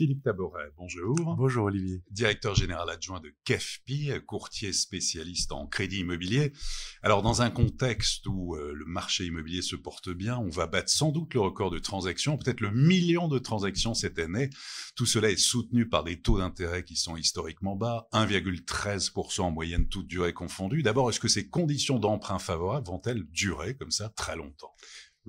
Philippe Taboret, bonjour. Bonjour Olivier. Directeur général adjoint de KEFPI, courtier spécialiste en crédit immobilier. Alors dans un contexte où euh, le marché immobilier se porte bien, on va battre sans doute le record de transactions, peut-être le million de transactions cette année. Tout cela est soutenu par des taux d'intérêt qui sont historiquement bas, 1,13% en moyenne toute durée confondue. D'abord, est-ce que ces conditions d'emprunt favorables vont-elles durer comme ça très longtemps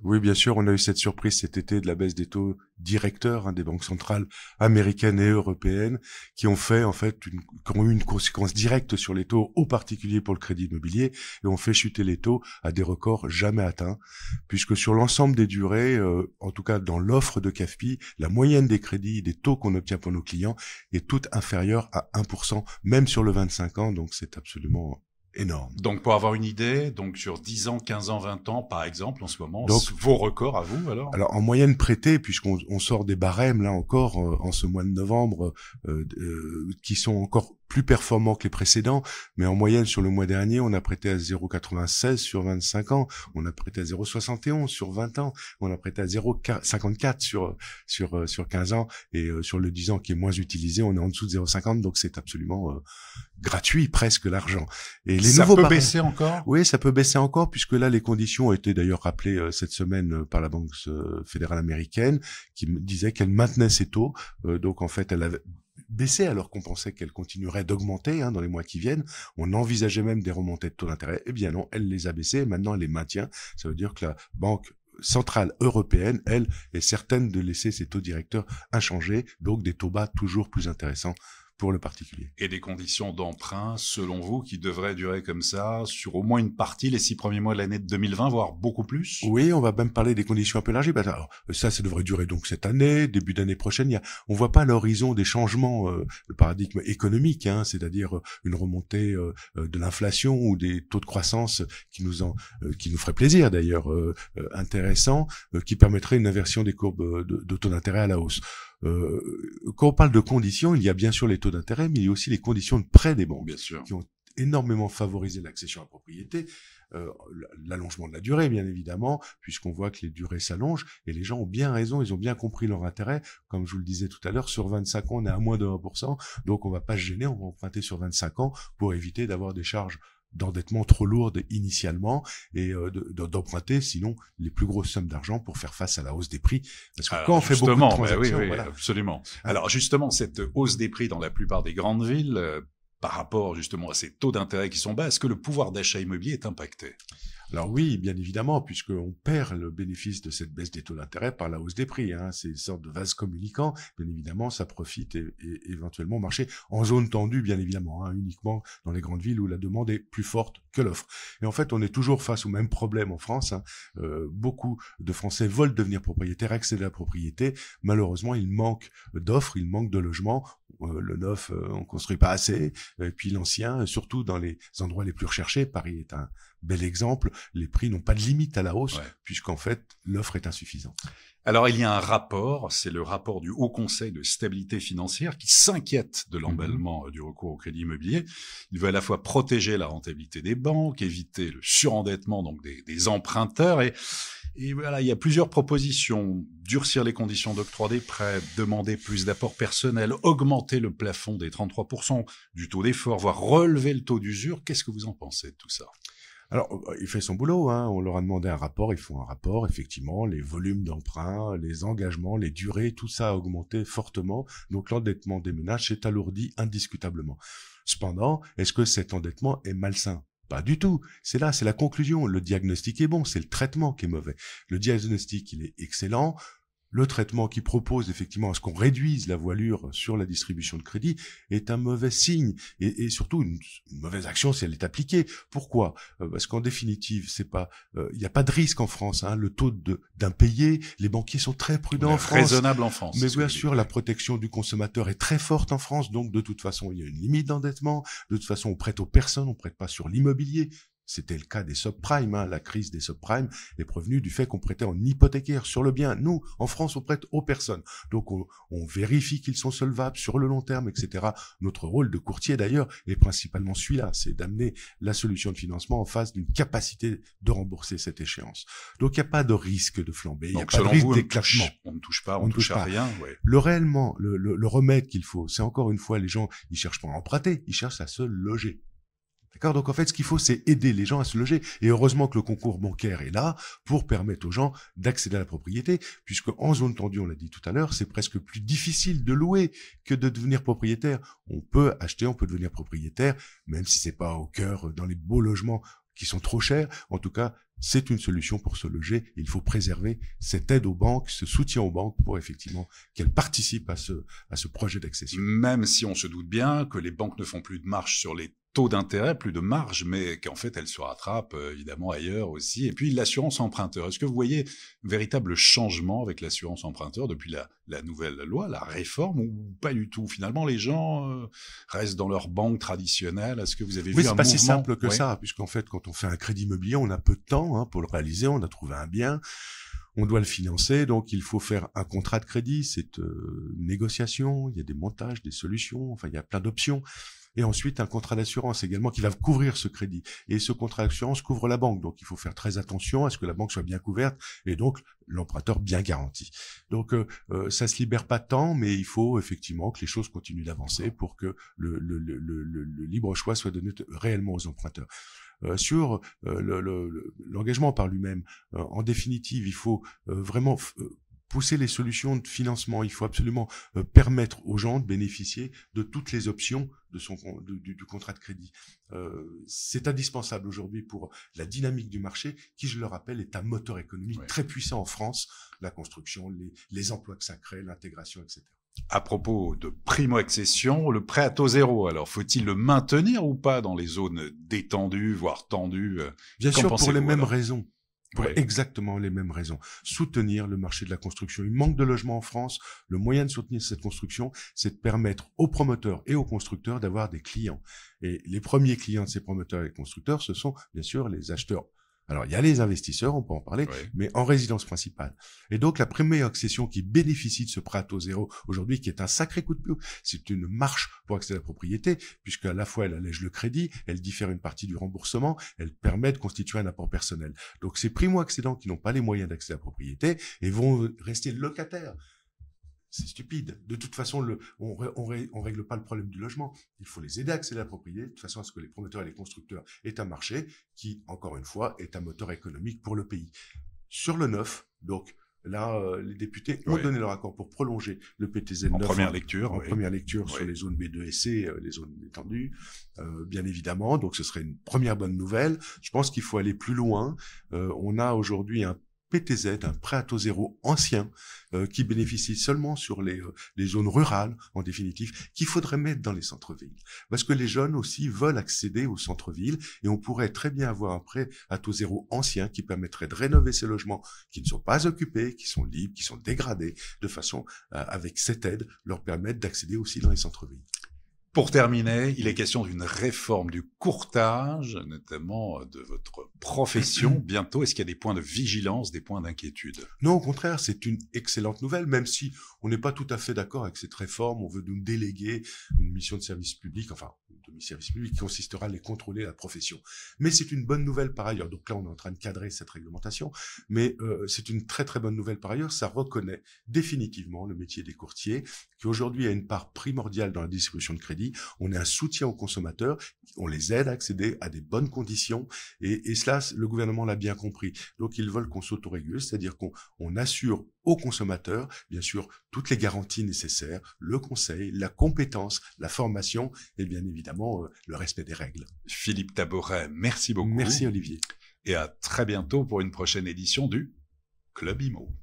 oui, bien sûr, on a eu cette surprise cet été de la baisse des taux directeurs hein, des banques centrales américaines et européennes, qui ont fait en fait une, ont eu une conséquence directe sur les taux, au particulier pour le crédit immobilier, et ont fait chuter les taux à des records jamais atteints, puisque sur l'ensemble des durées, euh, en tout cas dans l'offre de CAFPI, la moyenne des crédits, des taux qu'on obtient pour nos clients est toute inférieure à 1%, même sur le 25 ans. Donc c'est absolument énorme. Donc pour avoir une idée, donc sur 10 ans, 15 ans, 20 ans par exemple en ce moment, vos records à vous alors Alors en moyenne prêtée, puisqu'on sort des barèmes là encore euh, en ce mois de novembre, euh, euh, qui sont encore plus performant que les précédents, mais en moyenne sur le mois dernier, on a prêté à 0,96 sur 25 ans, on a prêté à 0,71 sur 20 ans, on a prêté à 0,54 sur sur euh, sur 15 ans et euh, sur le 10 ans qui est moins utilisé, on est en dessous de 0,50, donc c'est absolument euh, gratuit presque l'argent. Et les ça peut baisser encore. Oui, ça peut baisser encore puisque là les conditions ont été d'ailleurs rappelées cette semaine par la banque fédérale américaine qui me disait qu'elle maintenait ses taux, donc en fait elle avait baisser alors qu'on pensait qu'elle continuerait d'augmenter hein, dans les mois qui viennent. On envisageait même des remontées de taux d'intérêt. Eh bien non, elle les a baissées. Maintenant, elle les maintient. Ça veut dire que la Banque centrale européenne, elle, est certaine de laisser ses taux directeurs inchangés, donc des taux bas toujours plus intéressants le particulier. Et des conditions d'emprunt, selon vous, qui devraient durer comme ça sur au moins une partie les six premiers mois de l'année 2020, voire beaucoup plus Oui, on va même parler des conditions un peu larges. Bah, alors, ça, ça devrait durer donc cette année, début d'année prochaine. Il y on voit pas l'horizon des changements, euh, le paradigme économique, hein, c'est-à-dire euh, une remontée euh, euh, de l'inflation ou des taux de croissance qui nous en, qui nous ferait plaisir d'ailleurs, intéressant, qui permettrait une inversion des courbes de taux d'intérêt à la hausse. Euh, quand on parle de conditions, il y a bien sûr les taux d'intérêt, mais il y a aussi les conditions de prêt des banques bien sûr. qui ont énormément favorisé l'accession à la propriété, euh, l'allongement de la durée, bien évidemment, puisqu'on voit que les durées s'allongent et les gens ont bien raison, ils ont bien compris leur intérêt. Comme je vous le disais tout à l'heure, sur 25 ans, on est à moins de 1%, donc on va pas se gêner, on va emprunter sur 25 ans pour éviter d'avoir des charges d'endettement trop lourde initialement et euh, d'emprunter sinon les plus grosses sommes d'argent pour faire face à la hausse des prix. Parce que quand on fait beaucoup de ben oui, oui, absolument. Ah. Alors justement, cette hausse des prix dans la plupart des grandes villes, euh, par rapport justement à ces taux d'intérêt qui sont bas, est-ce que le pouvoir d'achat immobilier est impacté alors oui, bien évidemment, puisqu'on perd le bénéfice de cette baisse des taux d'intérêt par la hausse des prix. Hein. C'est une sorte de vase communicant. Bien évidemment, ça profite éventuellement au marché en zone tendue, bien évidemment, hein, uniquement dans les grandes villes où la demande est plus forte que l'offre. Et en fait, on est toujours face au même problème en France. Hein. Euh, beaucoup de Français veulent devenir propriétaires, accéder à la propriété. Malheureusement, il manque d'offres, il manque de logements. Euh, le neuf, euh, on construit pas assez. Et puis l'ancien, euh, surtout dans les endroits les plus recherchés, Paris est un bel exemple, les prix n'ont pas de limite à la hausse, puisqu'en fait, l'offre est insuffisante. Alors il y a un rapport, c'est le rapport du Haut Conseil de stabilité financière qui s'inquiète de mhm. l'emballement du recours au crédit immobilier. Il veut à la fois protéger la rentabilité des banques, éviter le surendettement donc des, des emprunteurs et voilà, il y a plusieurs propositions. Durcir les conditions d'octroi des prêts, demander plus d'apports personnels, augmenter le plafond des 33% du taux d'effort, voire relever le taux d'usure. Qu'est-ce que vous en pensez de tout ça alors, euh, il fait son boulot. Hein. On leur a demandé un rapport, ils font un rapport. Effectivement, les volumes d'emprunt, les engagements, les durées, tout ça a augmenté fortement. Donc, l'endettement des ménages s'est alourdi indiscutablement. Cependant, est-ce que cet endettement est malsain pas du tout. C'est là, c'est la conclusion. Le diagnostic est bon, c'est le traitement qui est mauvais. Le diagnostic, il est excellent le traitement qui propose effectivement à ce qu'on réduise la voilure sur la distribution de crédit est un mauvais signe et, surtout une, mauvaise action si elle est appliquée. Pourquoi euh, Parce qu'en définitive, c'est pas, euh, il n'y a pas de risque en France. Hein. le taux d'impayé, les banquiers sont très prudents en France. Raisonnable en France. Mais bien sûr, la protection du consommateur est très forte en France. Donc de toute façon, il y a une limite d'endettement. De toute façon, on prête aux personnes, on prête pas sur l'immobilier. C'était le cas des subprimes, hein, la crise des subprimes est provenue du fait qu'on prêtait en hypothécaire sur le bien. Nous, en France, on prête aux personnes. Donc on, vérifie qu'ils sont solvables sur le long terme, etc. Notre rôle de courtier, d'ailleurs, est principalement celui-là, c'est d'amener la solution de financement en face d'une capacité de rembourser cette échéance. Donc il n'y a pas de risque de flamber, il n'y a pas de risque d'éclatement. On ne touche pas, on, ne touche, pas à rien. Le réellement, le, le remède qu'il faut, c'est encore une fois, les gens, ils cherchent pas à emprunter, ils cherchent à se loger. D'accord Donc en fait, ce qu'il faut, c'est aider les gens à se loger. Et heureusement que le concours bancaire est là pour permettre aux gens d'accéder à la propriété, puisque en zone tendue, on l'a dit tout à l'heure, c'est presque plus difficile de louer que de devenir propriétaire. On peut acheter, on peut devenir propriétaire, même si c'est pas au cœur, dans les beaux logements qui sont trop chers. En tout cas, c'est une solution pour se loger. Il faut préserver cette aide aux banques, ce soutien aux banques pour effectivement qu'elles participent à ce, à ce projet d'accession. Même si on se doute bien que les banques ne font plus de marche sur les taux d'intérêt, plus de marge, mais qu'en fait, elle se rattrape euh, évidemment ailleurs aussi. Et puis l'assurance emprunteur. Est-ce que vous voyez un véritable changement avec l'assurance emprunteur depuis la, la, nouvelle loi, la réforme, ou pas du tout Finalement, les gens euh, restent dans leur banque traditionnelle. Est-ce que vous avez oui, vu un pas si simple que ça, puisqu'en fait, quand on fait un crédit immobilier, on a peu de temps hein, pour le réaliser. On a trouvé un bien on doit le financer, donc il faut faire un contrat de crédit, c'est euh, négociation, il y a des montages, des solutions, enfin il y a plein d'options et ensuite un contrat d'assurance également qui va couvrir ce crédit. Et ce contrat d'assurance couvre la banque, donc il faut faire très attention à ce que la banque soit bien couverte et donc l'emprunteur bien garanti. Donc euh, euh ça se libère pas tant, mais il faut effectivement que les choses continuent d'avancer pour que le, le, le, le, libre choix soit donné réellement aux emprunteurs. Euh, sur euh, l'engagement par lui-même, euh, en définitive, il faut vraiment pousser les solutions de financement. Il faut absolument euh, permettre aux gens de bénéficier de toutes les options de son, du, contrat de crédit. Euh, c'est indispensable aujourd'hui pour la dynamique du marché, qui, je le rappelle, est un moteur économique très puissant en France. La construction, les, les emplois que ça crée, l'intégration, etc. À propos de primo-accession, le prêt à taux zéro, alors faut-il le maintenir ou pas dans les zones détendues, voire tendues euh? Bien sûr, pour les mêmes raisons. Pour exactement les mêmes raisons. Soutenir le marché de la construction. Il manque de logements en France. Le moyen de soutenir cette construction, c'est de permettre aux promoteurs et aux constructeurs d'avoir des clients. Et les premiers clients de ces promoteurs et constructeurs, ce sont bien sûr les acheteurs alors, il y a les investisseurs, on peut en parler, mais en résidence principale. Et donc, la première accession qui bénéficie de ce prêt à zéro aujourd'hui, qui est un sacré coup de pouce, c'est une marche pour accéder à la propriété, puisque à la fois elle allège le crédit, elle diffère une partie du remboursement, elle permet de constituer un apport personnel. Donc, ces primo-accédants qui n'ont pas les moyens d'accéder à la propriété et vont rester locataires c'est stupide. De toute façon, on, ne règle pas le problème du logement. Il faut les aider à accéder à la de toute façon à ce que les promoteurs et les constructeurs aient un marché qui, encore une fois, est un moteur économique pour le pays. Sur le 9, donc là, euh, les députés ont donné leur accord pour prolonger le PTZ 9. En première lecture. En première lecture sur les zones B2 et C, euh, les zones étendues, euh, bien évidemment. Donc ce serait une première bonne nouvelle. Je pense qu'il faut aller plus loin. on a aujourd'hui un PTZ, un prêt à taux zéro ancien, euh, qui bénéficie seulement sur euh, les, zones rurales, en définitive, qu'il faudrait mettre dans les centres-villes. Parce que les jeunes aussi veulent accéder aux centres-villes et on pourrait très bien avoir un prêt à taux zéro ancien qui permettrait de rénover ces logements qui ne sont pas occupés, qui sont libres, qui sont dégradés, de façon, euh, avec cette aide, leur permettre d'accéder aussi dans les centres-villes. Pour terminer, il est question d'une réforme du courtage, notamment euh, de votre profession bientôt. Est-ce qu'il y a des points de vigilance, des points d'inquiétude Non, au contraire, c'est une excellente nouvelle, même si on n'est pas tout à fait d'accord avec cette réforme. On veut nous déléguer une mission de service public. Enfin, les service public qui consistera à les contrôler la profession. Mais c'est une bonne nouvelle par ailleurs. Donc là, on est en train de cadrer cette réglementation, mais euh, c'est une très très bonne nouvelle par ailleurs. Ça reconnaît définitivement le métier des courtiers, qui aujourd'hui a une part primordiale dans la distribution de crédit. On est un soutien aux consommateurs, on les aide à accéder à des bonnes conditions, et, cela, le gouvernement l'a bien compris. Donc ils veulent qu'on s'autorégule, c'est-à-dire qu'on assure aux consommateurs, bien sûr, toutes les garanties nécessaires, le conseil, la compétence, la formation, et bien évidemment euh, le respect des règles. Philippe Taboret, merci beaucoup. Merci Olivier. Et à très bientôt pour une prochaine édition du Club IMO.